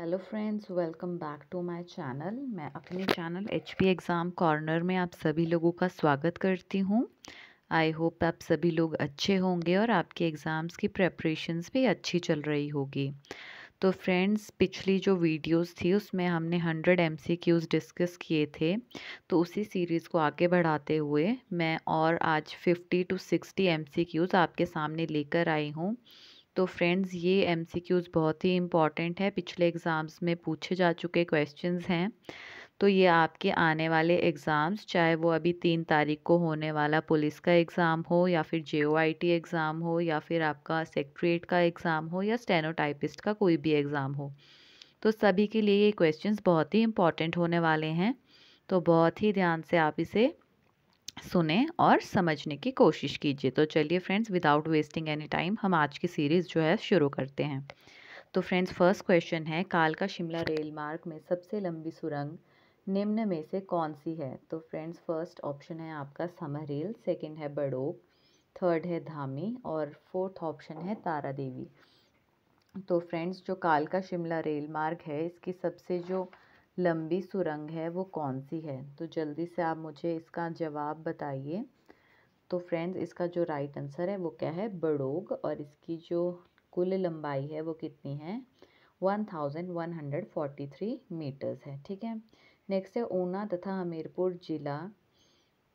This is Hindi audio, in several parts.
hello friends welcome back to my channel मैं अपने चैनल एच पी एग्ज़ाम कॉर्नर में आप सभी लोगों का स्वागत करती हूँ आई होप आप सभी लोग अच्छे होंगे और आपके एग्ज़ाम्स की प्रेपरेशंस भी अच्छी चल रही होगी तो फ्रेंड्स पिछली जो वीडियोस थी उसमें हमने हंड्रेड एम डिस्कस किए थे तो उसी सीरीज़ को आगे बढ़ाते हुए मैं और आज फिफ्टी टू सिक्सटी एम आपके सामने लेकर आई हूँ तो फ्रेंड्स ये एम बहुत ही इम्पॉर्टेंट है पिछले एग्ज़ाम्स में पूछे जा चुके क्वेश्चन हैं तो ये आपके आने वाले एग्ज़ाम्स चाहे वो अभी तीन तारीख को होने वाला पुलिस का एग्ज़ाम हो या फिर जे एग्ज़ाम हो या फिर आपका सेक्रेट का एग्ज़ाम हो या स्टेनोटाइपिस्ट का कोई भी एग्ज़ाम हो तो सभी के लिए ये क्वेश्चंस बहुत ही इम्पॉर्टेंट होने वाले हैं तो बहुत ही ध्यान से आप इसे सुने और समझने की कोशिश कीजिए तो चलिए friends without wasting any time हम आज की सीरीज़ जो है शुरू करते हैं तो फ्रेंड्स फर्स्ट क्वेश्चन है काल का शिमला रेल मार्ग में सबसे लंबी सुरंग निम्न में से कौन सी है तो फ्रेंड्स फर्स्ट ऑप्शन है आपका समरहेल सेकंड है बड़ोक थर्ड है धामी और फोर्थ ऑप्शन है तारा देवी तो फ्रेंड्स जो काल का शिमला रेल मार्ग है इसकी सबसे जो लंबी सुरंग है वो कौन सी है तो जल्दी से आप मुझे इसका जवाब बताइए तो फ्रेंड्स इसका जो राइट आंसर है वो क्या है बड़ोग और इसकी जो कुल लंबाई है वो कितनी है 1143 मीटर्स है ठीक है नेक्स्ट है ऊना तथा हमीरपुर जिला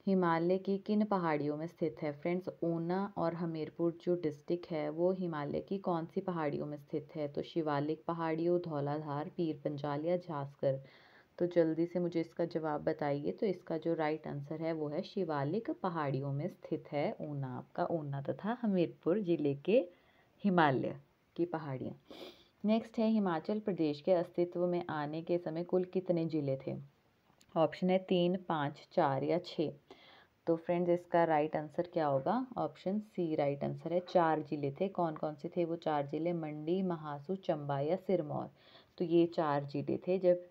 हिमालय की किन पहाड़ियों में स्थित है फ्रेंड्स ऊना और हमीरपुर जो डिस्ट्रिक्ट है वो हिमालय की कौन सी पहाड़ियों में स्थित है तो शिवालिक पहाड़ियों धौलाधार पीर पंजाल या झासकर तो जल्दी से मुझे इसका जवाब बताइए तो इसका जो राइट आंसर है वो है शिवालिक पहाड़ियों में स्थित है ऊना आपका ऊना तथा हमीरपुर जिले के हिमालय की पहाड़ियाँ नेक्स्ट है हिमाचल प्रदेश के अस्तित्व में आने के समय कुल कितने ज़िले थे ऑप्शन है तीन पाँच चार या छः तो फ्रेंड्स इसका राइट आंसर क्या होगा ऑप्शन सी राइट आंसर है चार जिले थे कौन कौन से थे वो चार जिले मंडी महासू चंबा या सिरमौर तो ये चार जिले थे जब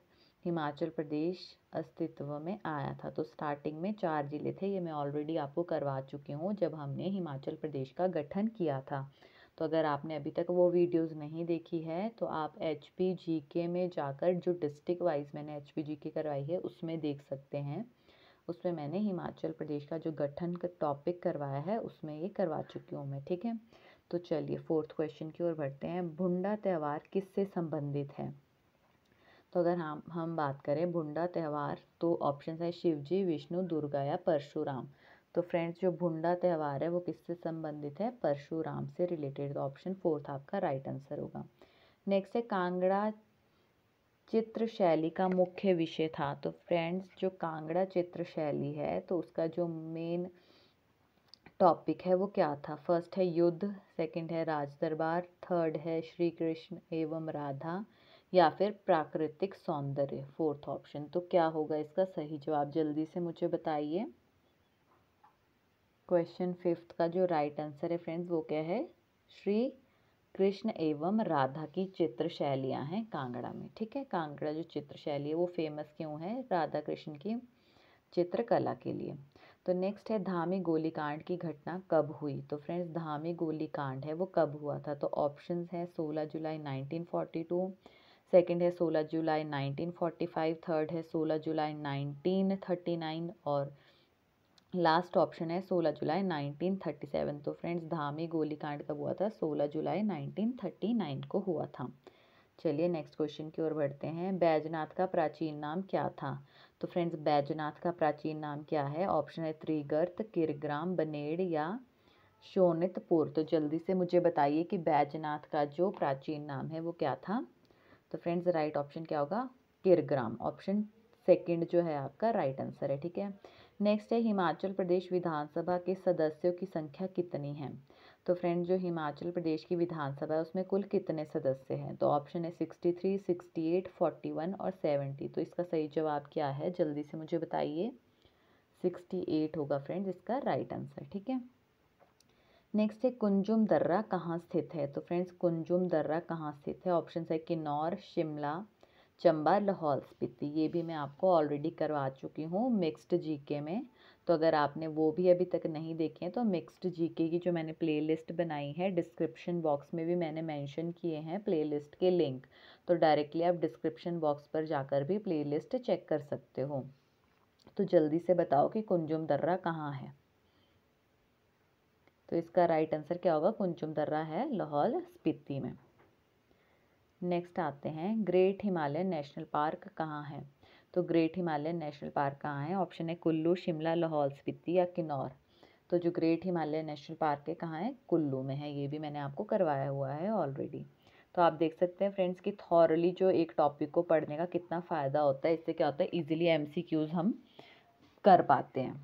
हिमाचल प्रदेश अस्तित्व में आया था तो स्टार्टिंग में चार जिले थे ये मैं ऑलरेडी आपको करवा चुकी हूँ जब हमने हिमाचल प्रदेश का गठन किया था तो अगर आपने अभी तक वो वीडियोस नहीं देखी है तो आप एच पी जी के में जाकर जो डिस्ट्रिक्ट वाइज मैंने एच पी जी के करवाई है उसमें देख सकते हैं उसमें मैंने हिमाचल प्रदेश का जो गठन का टॉपिक करवाया है उसमें ये करवा चुकी हूँ मैं ठीक है तो चलिए फोर्थ क्वेश्चन की ओर बढ़ते हैं भुंडा त्यौहार किस संबंधित है तो अगर हम हम बात करें भुंडा त्यौहार तो ऑप्शन है शिवजी विष्णु दुर्गा या परशुराम तो फ्रेंड्स जो भुंडा त्यौहार है वो किससे संबंधित है परशुराम से रिलेटेड तो ऑप्शन फोर्थ आपका राइट आंसर होगा नेक्स्ट है कांगड़ा चित्र शैली का मुख्य विषय था तो फ्रेंड्स जो कांगड़ा चित्र शैली है तो उसका जो मेन टॉपिक है वो क्या था फर्स्ट है युद्ध सेकंड है राज दरबार थर्ड है श्री कृष्ण एवं राधा या फिर प्राकृतिक सौंदर्य फोर्थ ऑप्शन तो क्या होगा इसका सही जवाब जल्दी से मुझे बताइए क्वेश्चन फिफ्थ का जो राइट आंसर है फ्रेंड्स वो क्या है श्री कृष्ण एवं राधा की चित्र शैलियाँ हैं कांगड़ा में ठीक है कांगड़ा जो चित्र शैली है वो फेमस क्यों है राधा कृष्ण की चित्रकला के लिए तो नेक्स्ट है धामी गोली कांड की घटना कब हुई तो फ्रेंड्स धामी गोली कांड है वो कब हुआ था तो ऑप्शन है सोलह जुलाई 1942 सेकेंड है सोलह जुलाई 1945 थर्ड है सोलह जुलाई 1939 और लास्ट ऑप्शन है 16 जुलाई 1937 तो फ्रेंड्स धामी गोलीकांड कब हुआ था 16 जुलाई 1939 को हुआ था चलिए नेक्स्ट क्वेश्चन की ओर बढ़ते हैं बैजनाथ का प्राचीन नाम क्या था तो फ्रेंड्स बैजनाथ का प्राचीन नाम क्या है ऑप्शन है त्रिगर्त किरग्राम बनेड़ या शोनितपुर तो जल्दी से मुझे बताइए कि बैजनाथ का जो प्राचीन नाम है वो क्या था तो फ्रेंड्स राइट ऑप्शन क्या होगा किरग्राम ऑप्शन सेकंड जो है आपका राइट आंसर है ठीक है नेक्स्ट है हिमाचल प्रदेश विधानसभा के सदस्यों की संख्या कितनी है तो फ्रेंड जो हिमाचल प्रदेश की विधानसभा है उसमें कुल कितने सदस्य हैं तो ऑप्शन है sixty three sixty eight forty one और सेवेंटी तो इसका सही जवाब क्या है जल्दी से मुझे बताइए सिक्सटी एट होगा फ्रेंड्स इसका राइट आंसर ठीक है नेक्स्ट है कुंजुम दर्रा कहाँ स्थित है तो फ्रेंड्स कुंजुम दर्रा कहाँ स्थित है ऑप्शन है किन्नौर शिमला चंबा लाहौल स्पीति ये भी मैं आपको ऑलरेडी करवा चुकी हूँ मिक्स्ड जीके में तो अगर आपने वो भी अभी तक नहीं देखे हैं तो मिक्स्ड जीके की जो मैंने प्लेलिस्ट बनाई है डिस्क्रिप्शन बॉक्स में भी मैंने मेंशन किए हैं प्लेलिस्ट के लिंक तो डायरेक्टली आप डिस्क्रिप्शन बॉक्स पर जाकर भी प्ले चेक कर सकते हो तो जल्दी से बताओ कि कुंजुम दर्रा कहाँ है तो इसका राइट आंसर क्या होगा कुंजुम दर्रा है लाहौल स्पीति में नेक्स्ट आते हैं ग्रेट हिमालयन नेशनल पार्क कहाँ है तो ग्रेट हिमालयन नेशनल पार्क कहाँ है ऑप्शन है कुल्लू शिमला लाहौल स्पीति या किन्नौर तो जो ग्रेट हिमालयन नेशनल पार्क है कहाँ है कुल्लू में है ये भी मैंने आपको करवाया हुआ है ऑलरेडी तो आप देख सकते हैं फ्रेंड्स कि थॉरली जो एक टॉपिक को पढ़ने का कितना फ़ायदा होता है इससे क्या होता है इजीली एमसीक्यूज हम कर पाते हैं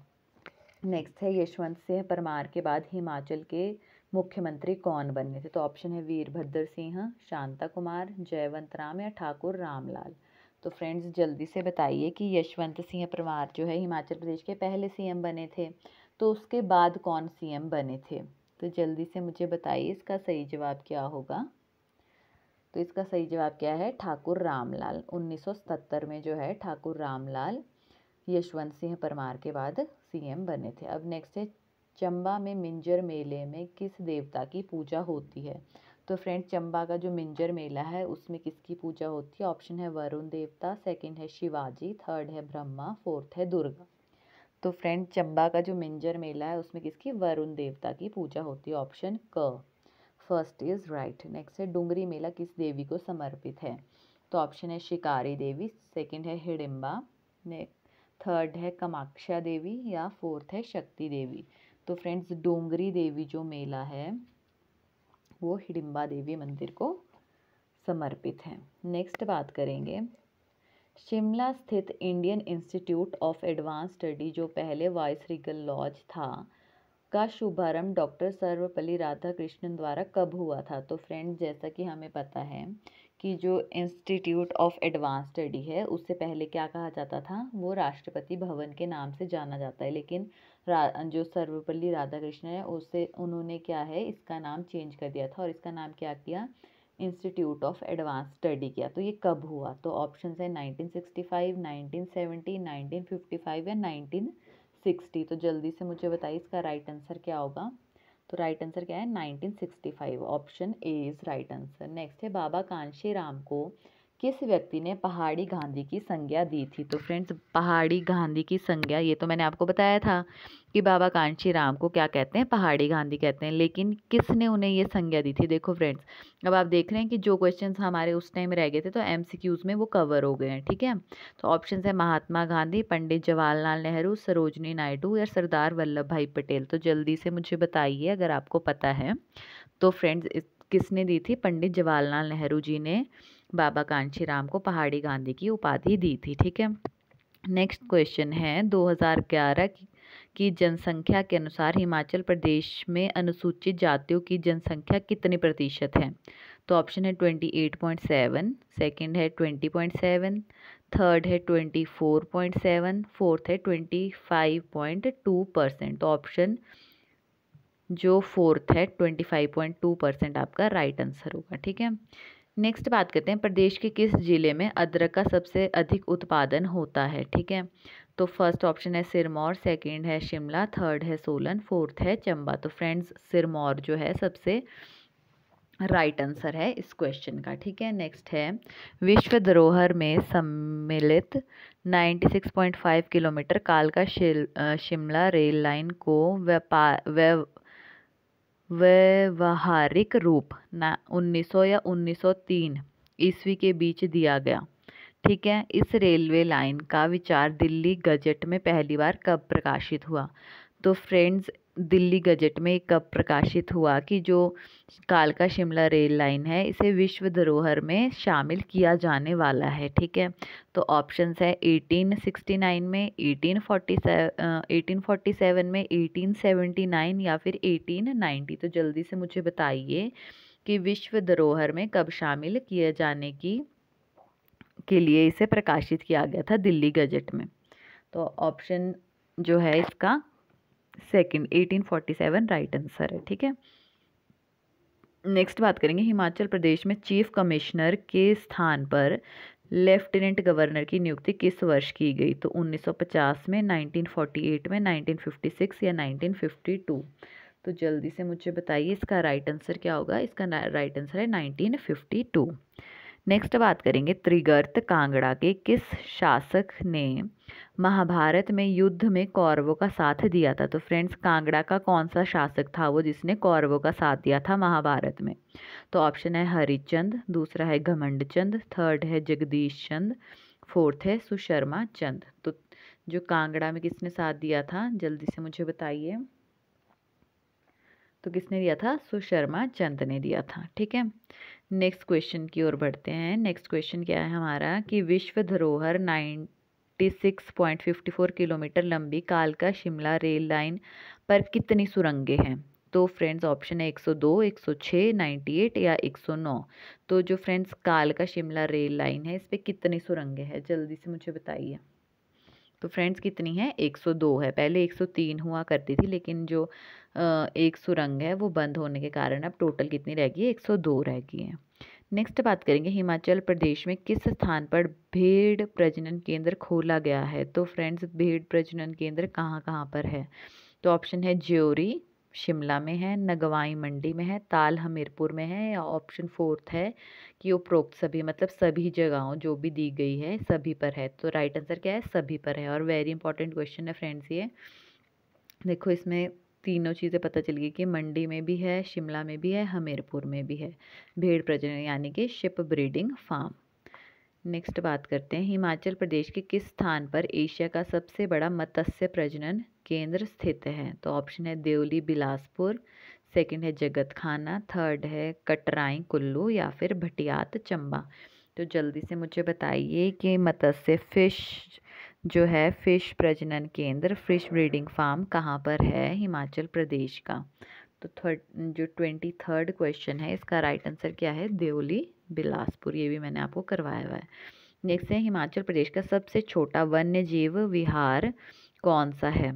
नेक्स्ट है यशवंत सिंह परमार के बाद हिमाचल के मुख्यमंत्री कौन बने थे तो ऑप्शन है वीरभद्र सिंह शांता कुमार जयवंत राम या ठाकुर रामलाल तो फ्रेंड्स जल्दी से बताइए कि यशवंत सिंह परमार जो है हिमाचल प्रदेश के पहले सीएम बने थे तो उसके बाद कौन सीएम बने थे तो जल्दी से मुझे बताइए इसका सही जवाब क्या होगा तो इसका सही जवाब क्या है ठाकुर रामलाल 1977 में जो है ठाकुर रामलाल यशवंत सिंह परमार के बाद सीएम बने थे अब नेक्स्ट है चंबा में मिंजर मेले में किस देवता की पूजा होती है तो फ्रेंड चंबा का जो मिंजर मेला है उसमें किसकी पूजा होती है ऑप्शन है वरुण देवता सेकंड है शिवाजी थर्ड है ब्रह्मा फोर्थ है दुर्गा तो फ्रेंड चंबा का जो मिंजर मेला है उसमें किसकी वरुण देवता की पूजा होती है ऑप्शन क फर्स्ट इज़ राइट नेक्स्ट है डूंगरी मेला किस देवी को समर्पित है तो ऑप्शन है शिकारी देवी सेकेंड है हिडिम्बा ने थर्ड है कमाक्षा देवी या फोर्थ है शक्ति देवी तो फ्रेंड्स डोंगरी देवी जो मेला है वो हिडिम्बा देवी मंदिर को समर्पित है नेक्स्ट बात करेंगे शिमला स्थित Indian institute of advance study जो पहले वाइस रिगल लॉज था का शुभारंभ डॉक्टर सर्वपल्ली राधाकृष्णन द्वारा कब हुआ था तो फ्रेंड्स जैसा कि हमें पता है कि जो इंस्टीट्यूट ऑफ एडवांस स्टडी है उससे पहले क्या कहा जाता था वो राष्ट्रपति भवन के नाम से जाना जाता है लेकिन जो सर्वपल्ली राधाकृष्ण है उससे उन्होंने क्या है इसका नाम चेंज कर दिया था और इसका नाम क्या किया इंस्टीट्यूट ऑफ एडवांस स्टडी किया तो ये कब हुआ तो ऑप्शन है nineteen nineteen sixty five seventy nineteen fifty five या नाइनटीन सिक्सटी तो जल्दी से मुझे बताइए इसका राइट आंसर क्या होगा तो राइट आंसर क्या है 1965 option A is right answer next है बाबा कांशी राम को किस व्यक्ति ने पहाड़ी गांधी की संज्ञा दी थी तो फ्रेंड्स पहाड़ी गांधी की संज्ञा ये तो मैंने आपको बताया था कि बाबा कांशी राम को क्या कहते हैं पहाड़ी गांधी कहते हैं लेकिन किसने उन्हें ये संज्ञा दी थी देखो फ्रेंड्स अब आप देख रहे हैं कि जो क्वेश्चन हमारे उस टाइम रह गए थे तो एम में वो कवर हो गए हैं ठीक है तो ऑप्शन है महात्मा गांधी पंडित जवाहरलाल नेहरू सरोजनी नायडू या सरदार वल्लभ भाई पटेल तो जल्दी से मुझे बताइए अगर आपको पता है तो फ्रेंड्स किसने दी थी पंडित जवाहरलाल नेहरू जी ने बाबा कांशीराम को पहाड़ी गांधी की उपाधि दी थी ठीक है नेक्स्ट क्वेश्चन है 2011 की जनसंख्या के अनुसार हिमाचल प्रदेश में अनुसूचित जातियों की जनसंख्या कितने प्रतिशत है तो ऑप्शन है 28.7 सेकंड है 20.7 थर्ड है 24.7 फोर्थ है 25.2 परसेंट तो ऑप्शन जो फोर्थ है 25.2 परसेंट आपका राइट आंसर होगा ठीक है नेक्स्ट बात करते हैं प्रदेश के किस ज़िले में अदरक का सबसे अधिक उत्पादन होता है ठीक है तो फर्स्ट ऑप्शन है सिरमौर सेकंड है शिमला थर्ड है सोलन फोर्थ है चंबा तो फ्रेंड्स सिरमौर जो है सबसे राइट right आंसर है इस क्वेश्चन का ठीक है नेक्स्ट है विश्व धरोहर में सम्मिलित 96.5 किलोमीटर कालका शिमला रेल लाइन को व्यापार व्यवहारिक रूप ना 1900 या 1903 ईस्वी के बीच दिया गया ठीक है इस रेलवे लाइन का विचार दिल्ली गजट में पहली बार कब प्रकाशित हुआ तो फ्रेंड्स दिल्ली गजट में कब प्रकाशित हुआ कि जो कालका शिमला रेल लाइन है इसे विश्व धरोहर में शामिल किया जाने वाला है ठीक है तो ऑप्शंस है 1869 में 1847 1847 में 1879 या फिर 1890 तो जल्दी से मुझे बताइए कि विश्व धरोहर में कब शामिल किए जाने की के लिए इसे प्रकाशित किया गया था दिल्ली गजट में तो ऑप्शन जो है इसका सेकंड 1847 राइट आंसर है ठीक है नेक्स्ट बात करेंगे हिमाचल प्रदेश में चीफ कमिश्नर के स्थान पर लेफ्टिनेंट गवर्नर की नियुक्ति किस वर्ष की गई तो 1950 में 1948 में 1956 या 1952 तो जल्दी से मुझे बताइए इसका राइट आंसर क्या होगा इसका राइट आंसर है 1952 नेक्स्ट बात करेंगे त्रिगर्त कांगड़ा के किस शासक ने महाभारत में युद्ध में कौरवों का साथ दिया था तो फ्रेंड्स कांगड़ा का कौन सा शासक था वो जिसने कौरवों का साथ दिया था महाभारत में तो ऑप्शन है हरिचंद दूसरा है घमंड चंद थर्ड है जगदीश चंद फोर्थ है सुशर्मा चंद तो जो कांगड़ा में किसने साथ दिया था जल्दी से मुझे बताइए तो किसने दिया था सुशर्मा चंद ने दिया था ठीक है नेक्स्ट क्वेश्चन की ओर बढ़ते हैं नेक्स्ट क्वेश्चन क्या है हमारा कि विश्व धरोहर नाइन 56.54 किलोमीटर लंबी कालका शिमला रेल लाइन पर कितनी सुरंगें हैं तो फ्रेंड्स ऑप्शन है 102, 106, 98 या 109 तो जो फ्रेंड्स कालका शिमला रेल लाइन है इस पर कितनी सुरंगें हैं जल्दी से मुझे बताइए तो फ्रेंड्स कितनी है 102 है पहले 103 हुआ करती थी लेकिन जो एक सुरंग है वो बंद होने के कारण अब टोटल कितनी रह गई सौ 102 रह गई है नेक्स्ट बात करेंगे हिमाचल प्रदेश में किस स्थान पर भेड़ प्रजनन केंद्र खोला गया है तो फ्रेंड्स भेड़ प्रजनन केंद्र कहाँ कहाँ पर है तो ऑप्शन है ज्योरी शिमला में है नगवाई मंडी में है ताल हमीरपुर में है या ऑप्शन फोर्थ है कि उपरोक्त सभी मतलब सभी जगहों जो भी दी गई है सभी पर है तो राइट आंसर क्या है सभी पर है और वेरी इंपॉर्टेंट क्वेश्चन है फ्रेंड्स ये देखो इसमें तीनों चीज़ें पता चल गई कि मंडी में भी है शिमला में भी है हमीरपुर में भी है भेड़ प्रजनन यानी कि शिप ब्रीडिंग फार्म नेक्स्ट बात करते हैं हिमाचल प्रदेश के किस स्थान पर एशिया का सबसे बड़ा मत्स्य प्रजनन केंद्र स्थित है तो ऑप्शन है देवली बिलासपुर सेकंड है जगत खाना थर्ड है कटराई कुल्लू या फिर भटियात चंबा तो जल्दी से मुझे बताइए कि मत्स्य फिश जो है फ़िश प्रजनन केंद्र फ़िश ब्रीडिंग फार्म कहाँ पर है हिमाचल प्रदेश का तो थर्ड जो ट्वेंटी थर्ड क्वेश्चन है इसका राइट आंसर क्या है देवली बिलासपुर ये भी मैंने आपको करवाया हुआ है नेक्स्ट है हिमाचल प्रदेश का सबसे छोटा वन्य जीव विहार कौन सा है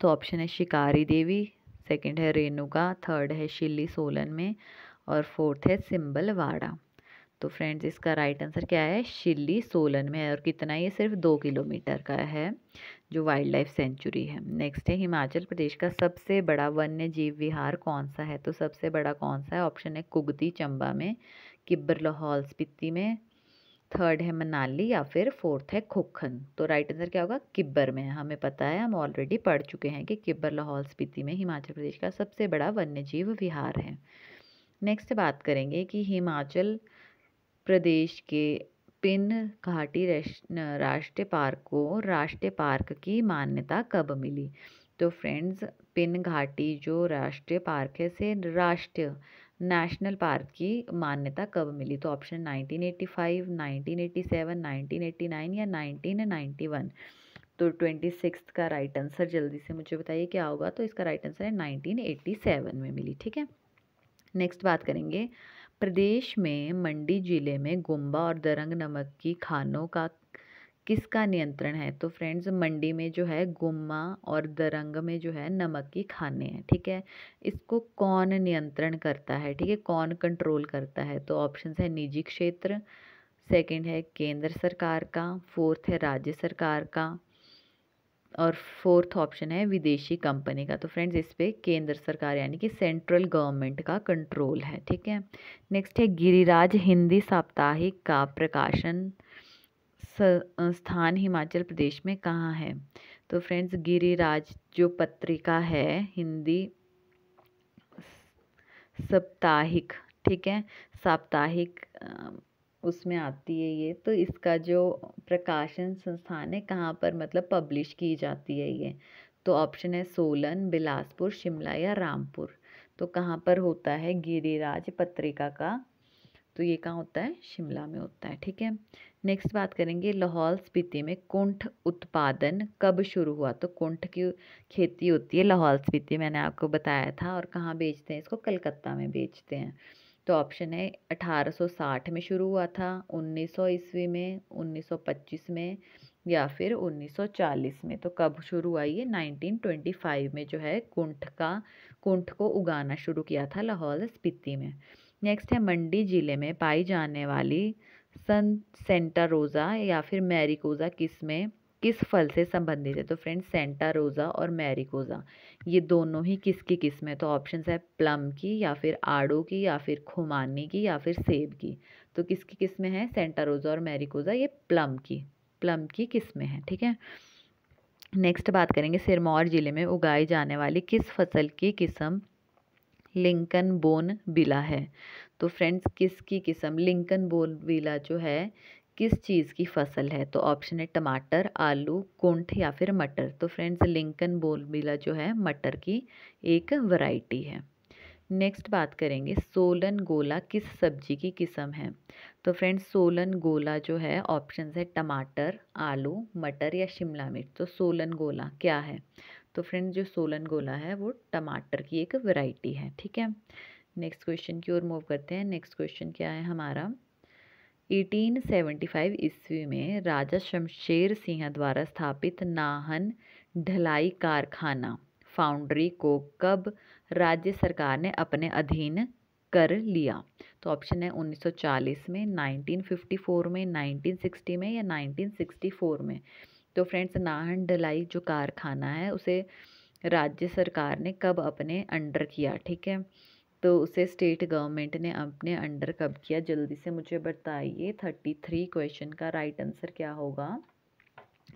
तो ऑप्शन है शिकारी देवी सेकंड है रेणुका थर्ड है शिल्ली सोलन में और फोर्थ है सिम्बलवाड़ा तो फ्रेंड्स इसका राइट आंसर क्या है शिल्ली सोलन में है और कितना ये सिर्फ दो किलोमीटर का है जो वाइल्ड लाइफ सेंचुरी है नेक्स्ट है हिमाचल प्रदेश का सबसे बड़ा वन्य जीव विहार कौन सा है तो सबसे बड़ा कौन सा है ऑप्शन है कुगती चंबा में किब्बर लाहौल स्पीति में थर्ड है मनाली या फिर फोर्थ है खोखन तो राइट आंसर क्या होगा किब्बर में हमें पता है हम ऑलरेडी पढ़ चुके हैं कि किब्बर लाहौल स्पीति में हिमाचल प्रदेश का सबसे बड़ा वन्य जीव विहार है नेक्स्ट बात करेंगे कि हिमाचल प्रदेश के पिन घाटी राष्ट्रीय पार्क को राष्ट्रीय पार्क की मान्यता कब मिली तो फ्रेंड्स पिन घाटी जो राष्ट्रीय पार्क है से राष्ट्रीय नेशनल पार्क की मान्यता कब मिली तो ऑप्शन 1985, 1987, 1989 या 1991 तो ट्वेंटी सिक्स का राइट आंसर जल्दी से मुझे बताइए क्या होगा तो इसका राइट आंसर है 1987 में मिली ठीक है नेक्स्ट बात करेंगे प्रदेश में मंडी ज़िले में गुम्बा और दरंग नमक की खानों का किसका नियंत्रण है तो फ्रेंड्स मंडी में जो है गुम्मा और दरंग में जो है नमक की खाने हैं ठीक है इसको कौन नियंत्रण करता है ठीक है कौन कंट्रोल करता है तो ऑप्शन है निजी क्षेत्र सेकंड है केंद्र सरकार का फोर्थ है राज्य सरकार का और फोर्थ ऑप्शन है विदेशी कंपनी का तो फ्रेंड्स इस पर केंद्र सरकार यानी कि सेंट्रल गवर्नमेंट का कंट्रोल है ठीक है नेक्स्ट है गिरिराज हिंदी साप्ताहिक का प्रकाशन स्थान हिमाचल प्रदेश में कहाँ है तो फ्रेंड्स गिरिराज जो पत्रिका है हिंदी साप्ताहिक ठीक है साप्ताहिक उसमें आती है ये तो इसका जो प्रकाशन संस्थान है कहाँ पर मतलब पब्लिश की जाती है ये तो ऑप्शन है सोलन बिलासपुर शिमला या रामपुर तो कहाँ पर होता है गिरिराज पत्रिका का तो ये कहाँ होता है शिमला में होता है ठीक है नेक्स्ट बात करेंगे लाहौल स्पीति में कुंठ उत्पादन कब शुरू हुआ तो कुंठ की खेती होती है लाहौल स्पीति मैंने आपको बताया था और कहाँ बेचते हैं इसको कलकत्ता में बेचते हैं तो ऑप्शन है 1860 में शुरू हुआ था 1900 ईस्वी में 1925 में या फिर 1940 में तो कब शुरू हुआ ये 1925 में जो है कुंठ का कुंठ को उगाना शुरू किया था लाहौल स्पीति में नेक्स्ट है मंडी ज़िले में पाई जाने वाली सन सेंटा रोज़ा या फिर मैरिकोज़ा में किस फल से संबंधित है तो फ्रेंड्स सेंटा रोज़ा और मैरिकोज़ा ये दोनों ही किसकी किस्म है तो ऑप्शन है प्लम की या फिर आड़ू की या फिर खुमानी की या फिर सेब की तो किसकी किस्में हैं सेंटा रोज़ा और मैरिकोज़ा ये प्लम की प्लम की किस्में हैं ठीक है नेक्स्ट बात करेंगे सिरमौर ज़िले में उगाई जाने वाली किस फसल की किस्म लिंकन बोन बिला है तो फ्रेंड्स किसकी किस्म लिंकन बोन बिला जो है किस चीज़ की फसल है तो ऑप्शन है टमाटर आलू कुंठ या फिर मटर तो फ्रेंड्स लिंकन बोलबिला जो है मटर की एक वैरायटी है नेक्स्ट बात करेंगे सोलन गोला किस सब्जी की किस्म है तो फ्रेंड्स सोलन गोला जो है ऑप्शन है टमाटर आलू मटर या शिमला मिर्च तो सोलन गोला क्या है तो फ्रेंड्स जो सोलन गोला है वो टमाटर की एक वैरायटी है ठीक है नेक्स्ट क्वेश्चन की ओर मूव करते हैं नेक्स्ट क्वेश्चन क्या है हमारा 1875 ईस्वी में राजा शमशेर सिंह द्वारा स्थापित नाहन ढलाई कारखाना फाउंड्री को कब राज्य सरकार ने अपने अधीन कर लिया तो ऑप्शन है 1940 में 1954 में 1960 में या 1964 में तो फ्रेंड्स नाहन ढलाई जो कारखाना है उसे राज्य सरकार ने कब अपने अंडर किया ठीक है तो उसे स्टेट गवर्नमेंट ने अपने अंडर कब किया जल्दी से मुझे बताइए थर्टी थ्री क्वेश्चन का राइट आंसर क्या होगा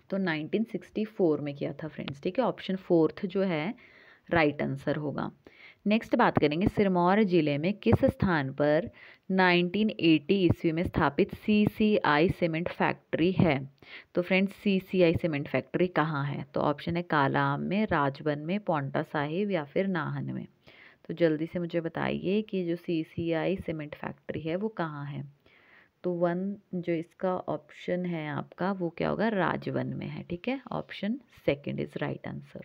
तो नाइनटीन सिक्सटी फोर में किया था फ्रेंड्स ठीक है ऑप्शन फोर्थ जो है राइट आंसर होगा नेक्स्ट बात करेंगे सिरमौर ज़िले में किस स्थान पर 1980 ईस्वी में स्थापित सीसीआई सीमेंट फैक्ट्री है तो फ्रेंड्स सीसीआई सीमेंट फैक्ट्री कहाँ है तो ऑप्शन है कालाम में राजबन में पौंटा साहिब या फिर नाहन में तो जल्दी से मुझे बताइए कि जो सी सी आई सीमेंट फैक्ट्री है वो कहाँ है तो वन जो इसका ऑप्शन है आपका वो क्या होगा राजवन में है ठीक है option second is right answer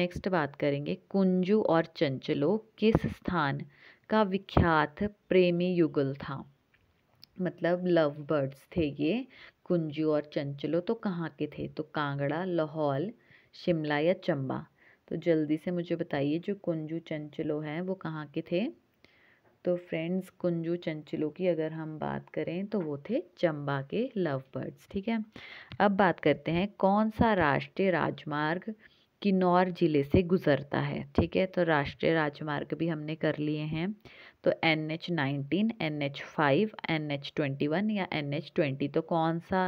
next बात करेंगे कुंजू और चंचलो किस स्थान का विख्यात प्रेमी युगल था मतलब लव बर्ड्स थे ये कुंजू और चंचलो तो कहाँ के थे तो कांगड़ा लाहौल शिमला या चंबा तो जल्दी से मुझे बताइए जो कुंजू चंचलो हैं वो कहाँ के थे तो फ्रेंड्स कुंजू चंचलो की अगर हम बात करें तो वो थे चंबा के लव बर्ड्स ठीक है अब बात करते हैं कौन सा राष्ट्रीय राजमार्ग किन्नौर ज़िले से गुज़रता है ठीक है तो राष्ट्रीय राजमार्ग भी हमने कर लिए हैं तो N H nineteen N H five N H twenty one या एन एच ट्वेंटी तो कौन सा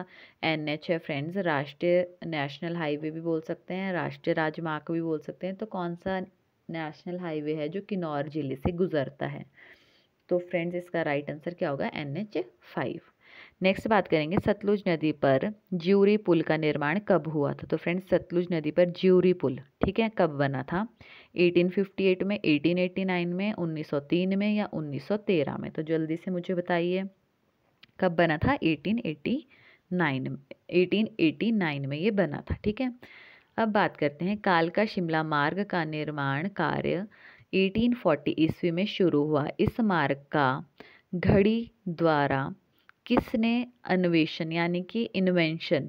एन एच है फ्रेंड्स राष्ट्रीय नेशनल हाईवे भी बोल सकते हैं राष्ट्रीय राजमार्ग भी बोल सकते हैं तो कौन सा नेशनल हाईवे है जो किन्नौर जिले से गुजरता है तो फ्रेंड्स इसका राइट आंसर क्या होगा एन एच फाइव नेक्स्ट बात करेंगे सतलुज नदी पर ज्यूरी पुल का निर्माण कब हुआ था तो फ्रेंड्स सतलुज नदी पर ज्यूरी पुल ठीक है कब बना था 1858 में 1889 में 1903 में या 1913 में तो जल्दी से मुझे बताइए कब बना था 1889 1889 में ये बना था ठीक है अब बात करते हैं कालका शिमला मार्ग का निर्माण कार्य 1840 ईस्वी में शुरू हुआ इस मार्ग का घड़ी द्वारा किसने अन्वेषण यानी कि इन्वेंशन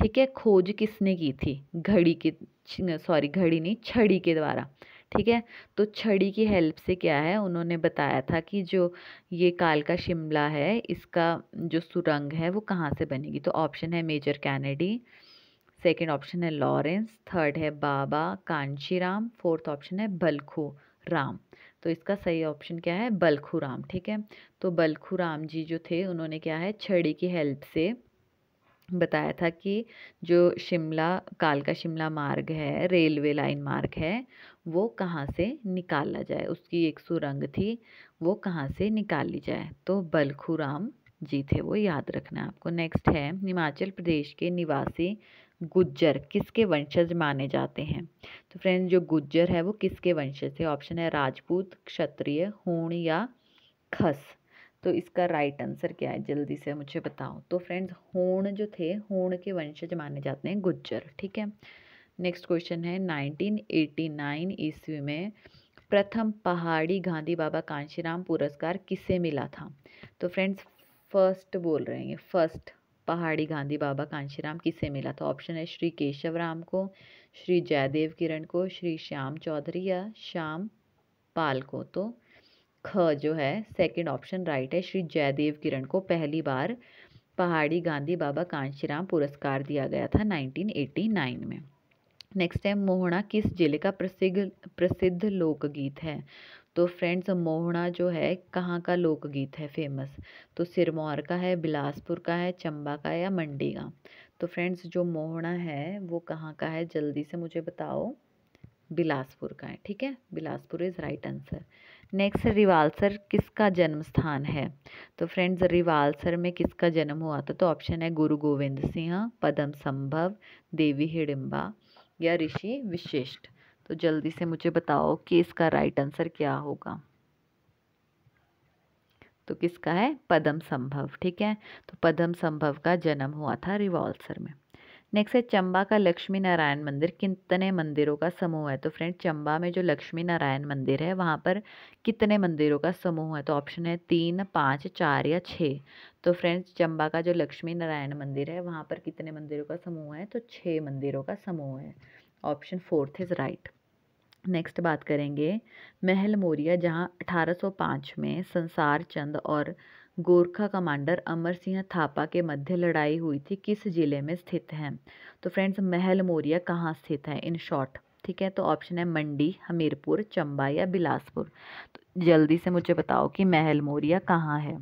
ठीक है खोज किसने की थी घड़ी के सॉरी घड़ी नहीं छड़ी के द्वारा ठीक है तो छड़ी की हेल्प से क्या है उन्होंने बताया था कि जो ये काल का शिमला है इसका जो सुरंग है वो कहाँ से बनेगी तो ऑप्शन है मेजर कैनेडी सेकेंड ऑप्शन है लॉरेंस थर्ड है बाबा कांशीराम फोर्थ ऑप्शन है बलखू राम तो इसका सही ऑप्शन क्या है बलखू ठीक है तो बलखू जी जो थे उन्होंने क्या है छड़ी की हेल्प से बताया था कि जो शिमला कालका शिमला मार्ग है रेलवे लाइन मार्ग है वो कहाँ से निकाला जाए उसकी एक सुरंग थी वो कहाँ से निकाली जाए तो बलखू जी थे वो याद रखना आपको नेक्स्ट है हिमाचल प्रदेश के निवासी गुज्जर किसके वंशज माने जाते हैं तो फ्रेंड्स जो गुज्जर है वो किसके वंशज थे ऑप्शन है राजपूत क्षत्रिय हूण या खस तो इसका राइट आंसर क्या है जल्दी से मुझे बताओ तो फ्रेंड्स हूण जो थे हूण के वंशज माने जाते हैं गुज्जर ठीक है नेक्स्ट क्वेश्चन है 1989 ईस्वी में प्रथम पहाड़ी गांधी बाबा कांशीराम पुरस्कार किसे मिला था तो फ्रेंड्स फर्स्ट बोल रहे हैं फर्स्ट पहाड़ी गांधी बाबा कांशीराम किसे मिला था ऑप्शन है श्री केशव राम को श्री जयदेव किरण को श्री श्याम चौधरी या श्याम पाल को तो ख जो है सेकंड ऑप्शन राइट है श्री जयदेव किरण को पहली बार पहाड़ी गांधी बाबा कांशीराम पुरस्कार दिया गया था 1989 में नेक्स्ट है मोहना किस जिले का प्रसिद्ध प्रसिद्ध लोकगीत है तो फ्रेंड्स मोहना जो है कहाँ का लोकगीत है फेमस तो सिरमौर का है बिलासपुर का है चंबा का या मंडी का तो फ्रेंड्स जो मोहना है वो कहाँ का है जल्दी से मुझे बताओ बिलासपुर का है ठीक है Bilaspur is right answer next Rewalsar किसका जन्म स्थान है तो फ्रेंड्स रिवालसर में किसका जन्म हुआ था तो ऑप्शन है गुरु गोविंद सिंह पदम संभव देवी हिडिम्बा या ऋषि विशिष्ट तो जल्दी से मुझे बताओ कि इसका राइट आंसर क्या होगा तो किसका है पदम संभव ठीक है तो पदम संभव का जन्म हुआ था रिवाल्सर में नेक्स्ट है चंबा का लक्ष्मी नारायण मंदिर कितने मंदिरों का समूह है तो फ्रेंड चंबा में जो लक्ष्मी नारायण मंदिर है वहाँ पर कितने मंदिरों का समूह है तो ऑप्शन है तीन पाँच चार या छः तो फ्रेंड्स चंबा का जो लक्ष्मी नारायण मंदिर है वहाँ पर कितने मंदिरों का समूह है तो छः मंदिरों का समूह है option fourth is right next बात करेंगे महल मौर्य जहाँ 1805 में संसार चंद और गोरखा कमांडर अमर सिंह थापा के मध्य लड़ाई हुई थी किस ज़िले में स्थित है तो फ्रेंड्स महल मौर्य कहाँ स्थित है इन शॉर्ट ठीक है तो ऑप्शन है मंडी हमीरपुर चंबा या बिलासपुर तो जल्दी से मुझे बताओ कि महल मौर्य कहाँ है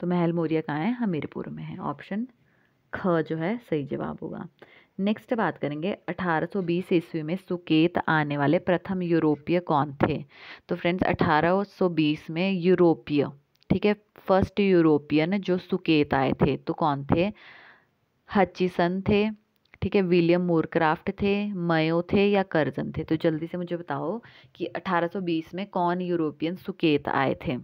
तो महल मौर्य कहाँ है हमीरपुर में है ऑप्शन ख जो है सही जवाब होगा नेक्स्ट बात करेंगे 1820 ईस्वी में सुकेत आने वाले प्रथम यूरोपीय कौन थे तो फ्रेंड्स 1820 में यूरोपीय ठीक है फर्स्ट यूरोपियन जो सुकेत आए थे तो कौन थे हचिसन थे ठीक है विलियम मोरक्राफ्ट थे मयो थे या कर्जन थे तो जल्दी से मुझे बताओ कि 1820 में कौन यूरोपियन सुकेत आए थे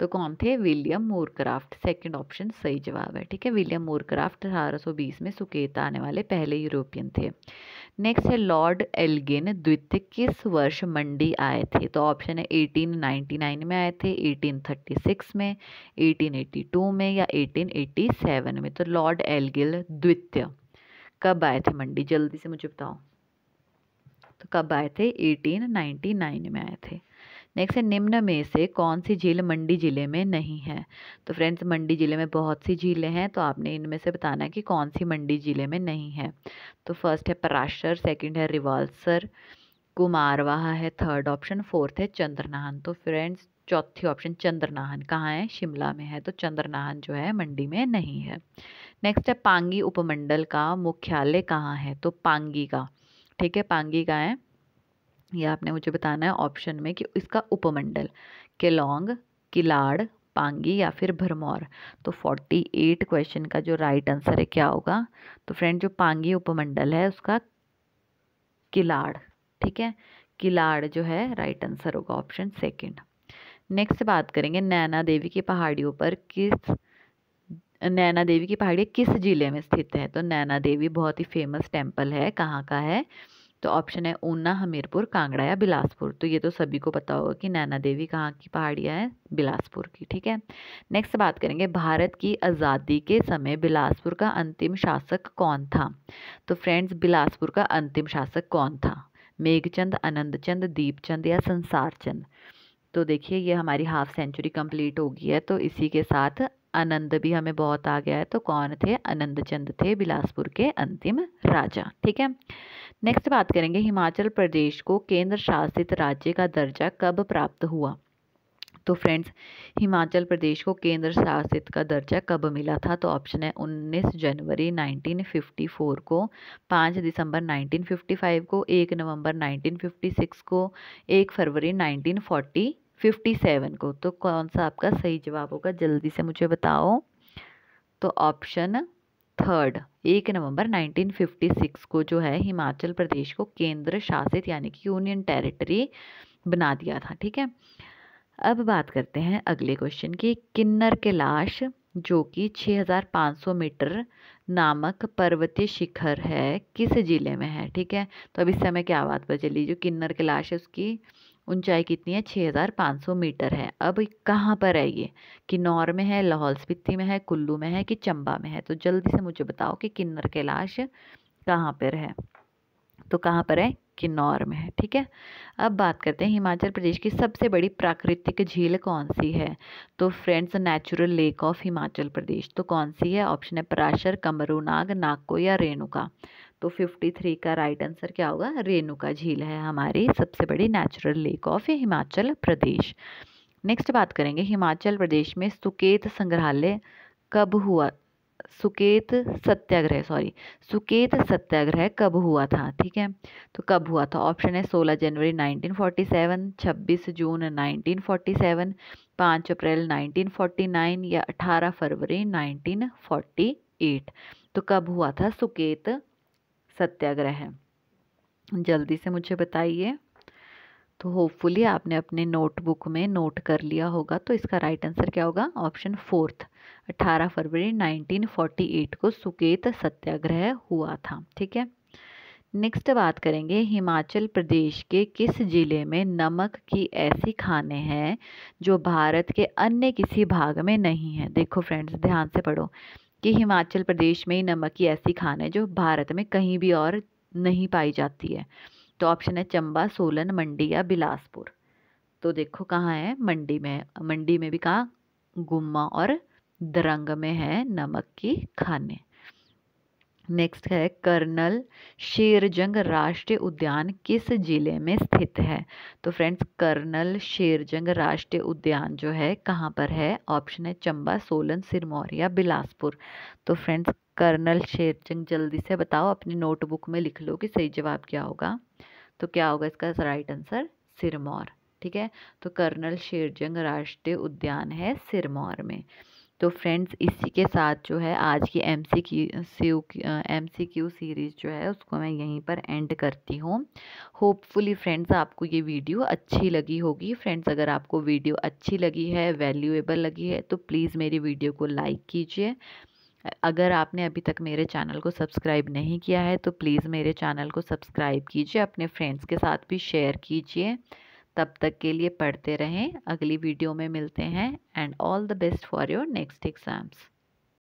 तो कौन थे विलियम मोरक्राफ्ट सेकंड ऑप्शन सही जवाब है ठीक है विलियम मोरक्राफ्ट 1820 में सुकेत आने वाले पहले यूरोपियन थे नेक्स्ट है लॉर्ड एल्गिन द्वितीय किस वर्ष मंडी आए थे तो ऑप्शन है 1899 में आए थे 1836 में 1882 में या 1887 में तो लॉर्ड एल्गिन द्वितीय कब आए थे मंडी जल्दी से मुझे बताओ तो कब आए थे एटीन में आए थे नेक्स्ट है निम्न में से कौन सी झील मंडी ज़िले में नहीं है तो फ्रेंड्स मंडी ज़िले में बहुत सी झीलें हैं तो आपने इनमें से बताना है कि कौन सी मंडी ज़िले में नहीं है तो फर्स्ट है पराशर सेकंड है रिवाल्सर कुमारवाहा है थर्ड ऑप्शन फोर्थ है चंद्रनाहन तो फ्रेंड्स चौथी ऑप्शन चंद्रनाहन कहाँ है शिमला में है तो चंद्रनाहन जो है मंडी में नहीं है नेक्स्ट है पांगी उपमंडल का मुख्यालय कहाँ है तो पांगी का ठीक है पांगी का है ये आपने मुझे बताना है ऑप्शन में कि इसका उपमंडल केलोंग किलाड़ पांगी या फिर भरमौर तो 48 क्वेश्चन का जो राइट आंसर है क्या होगा तो फ्रेंड जो पांगी उपमंडल है उसका किलाड़ ठीक है किलाड़ जो है राइट आंसर होगा ऑप्शन सेकंड नेक्स्ट बात करेंगे नैना देवी की पहाड़ियों पर किस नैना देवी की पहाड़ी किस जिले में स्थित है तो नैना देवी बहुत ही फेमस टेम्पल है कहाँ का है तो ऑप्शन है ऊना हमीरपुर कांगड़ा या बिलासपुर तो ये तो सभी को पता होगा कि नैना देवी कहाँ की पहाड़ियाँ हैं बिलासपुर की ठीक है नेक्स्ट बात करेंगे भारत की आज़ादी के समय बिलासपुर का अंतिम शासक कौन था तो फ्रेंड्स बिलासपुर का अंतिम शासक कौन था मेघचंद आनंदचंद दीपचंद या चंद तो देखिए ये हमारी हाफ सेंचुरी कंप्लीट हो गई है तो इसी के साथ आनंद भी हमें बहुत आ गया है तो कौन थे आनंद चंद थे बिलासपुर के अंतिम राजा ठीक है नेक्स्ट बात करेंगे हिमाचल प्रदेश को केंद्र शासित राज्य का दर्जा कब प्राप्त हुआ तो फ्रेंड्स हिमाचल प्रदेश को केंद्र शासित का दर्जा कब मिला था तो ऑप्शन है 19 जनवरी 1954 को 5 दिसंबर 1955 को 1 नवंबर 1956 को 1 फरवरी फिफ्टी सेवन को तो कौन सा आपका सही जवाब होगा जल्दी से मुझे बताओ तो ऑप्शन थर्ड एक नवंबर 1956 को जो है हिमाचल प्रदेश को केंद्र शासित यानी कि यूनियन टेरिटरी बना दिया था ठीक है अब बात करते हैं अगले क्वेश्चन की किन्नर कैलाश जो कि 6500 मीटर नामक पर्वतीय शिखर है किस ज़िले में है ठीक है तो अब इस समय क्या बात पर चली जो किन्नर कैलाश है उसकी ऊंचाई कितनी है 6500 मीटर है अब कहाँ पर है ये किन्नौर में है लाहौल स्पीति में है कुल्लू में है कि चंबा में है तो जल्दी से मुझे बताओ कि किन्नर कैलाश कहाँ पर है तो कहाँ पर है किन्नौर में है ठीक है अब बात करते हैं हिमाचल प्रदेश की सबसे बड़ी प्राकृतिक झील कौन सी है तो friends natural lake of Himachal Pradesh तो कौन सी है ऑप्शन है पराशर कमरूनाग नागको या रेणुका तो 53 का राइट आंसर क्या होगा रेणुका झील है हमारी सबसे बड़ी natural lake of Himachal Pradesh next बात करेंगे हिमाचल प्रदेश में सुकेत संग्रहालय कब हुआ सुकेत सत्याग्रह सॉरी सुकेत सत्याग्रह कब हुआ था ठीक है तो कब हुआ था ऑप्शन है 16 जनवरी 1947 26 जून 1947 5 अप्रैल 1949 या 18 फरवरी 1948 तो कब हुआ था सुकेत सत्याग्रह जल्दी से मुझे बताइए तो होपफुली आपने अपने नोटबुक में नोट कर लिया होगा तो इसका राइट आंसर क्या होगा ऑप्शन फोर्थ 18 फरवरी 1948 को सुकेत सत्याग्रह हुआ था ठीक है नेक्स्ट बात करेंगे हिमाचल प्रदेश के किस ज़िले में नमक की ऐसी खाने हैं जो भारत के अन्य किसी भाग में नहीं है देखो फ्रेंड्स ध्यान से पढ़ो कि हिमाचल प्रदेश में ही नमक की ऐसी खान है जो भारत में कहीं भी और नहीं पाई जाती है तो ऑप्शन है चंबा सोलन मंडी या बिलासपुर तो देखो कहाँ है मंडी में मंडी में भी कहाँ गुम्मा और दरंग में है नमक की खाने नेक्स्ट है कर्नल शेरजंग राष्ट्रीय उद्यान किस जिले में स्थित है तो फ्रेंड्स कर्नल शेरजंग राष्ट्रीय उद्यान जो है कहाँ पर है ऑप्शन है चंबा सोलन सिरमौर या बिलासपुर तो फ्रेंड्स कर्नल शेरजंग जल्दी से बताओ अपनी नोटबुक में लिख लो कि सही जवाब क्या होगा तो क्या होगा इसका राइट आंसर सिरमौर ठीक है तो कर्नल शेरजंग राष्ट्रीय उद्यान है सिरमौर में तो फ्रेंड्स इसी के साथ जो है आज की M C Q M C Q series जो है उसको मैं यहीं पर एंड करती हूँ होपफुली फ्रेंड्स आपको ये वीडियो अच्छी लगी होगी फ्रेंड्स अगर आपको वीडियो अच्छी लगी है वैल्यूएबल लगी है तो प्लीज़ मेरी वीडियो को लाइक कीजिए अगर आपने अभी तक मेरे चैनल को सब्सक्राइब नहीं किया है तो प्लीज़ मेरे चैनल को सब्सक्राइब कीजिए अपने फ्रेंड्स के साथ भी शेयर कीजिए तब तक के लिए पढ़ते रहें अगली वीडियो में मिलते हैं and all the best for your next exams